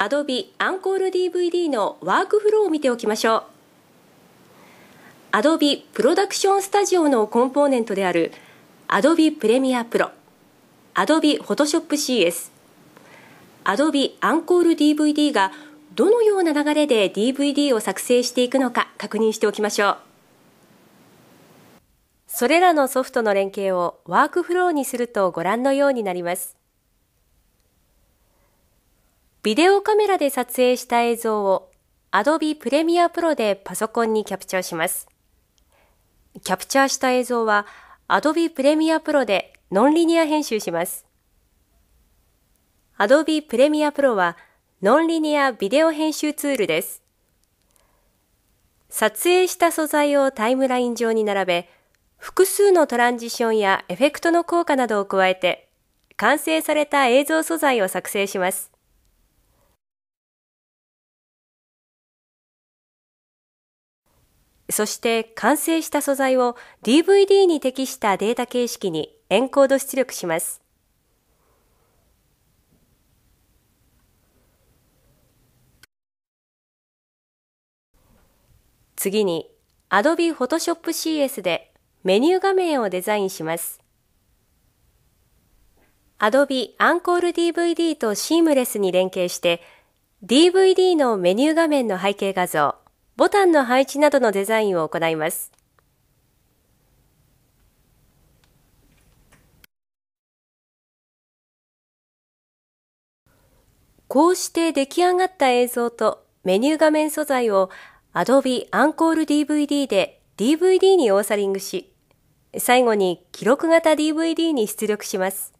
Adobe アンコール DVD のワークフローを見ておきましょう Adobe プロダクションスタジオのコンポーネントである Adobe Premiere Pro Adobe Photoshop CS Adobe アンコール DVD がどのような流れで DVD を作成していくのか確認しておきましょうそれらのソフトの連携をワークフローにするとご覧のようになりますビデオカメラで撮影した映像を Adobe Premiere Pro でパソコンにキャプチャーします。キャプチャーした映像は Adobe Premiere Pro でノンリニア編集します。Adobe Premiere Pro はノンリニアビデオ編集ツールです。撮影した素材をタイムライン上に並べ、複数のトランジションやエフェクトの効果などを加えて、完成された映像素材を作成します。そして完成した素材を DVD に適したデータ形式にエンコード出力します。次に Adobe Photoshop CS でメニュー画面をデザインします。Adobe e n c o r DVD とシームレスに連携して DVD のメニュー画面の背景画像ボタンの配置などのデザインを行います。こうして出来上がった映像とメニュー画面素材を Adobe アンコール DVD で DVD にオーサリングし、最後に記録型 DVD に出力します。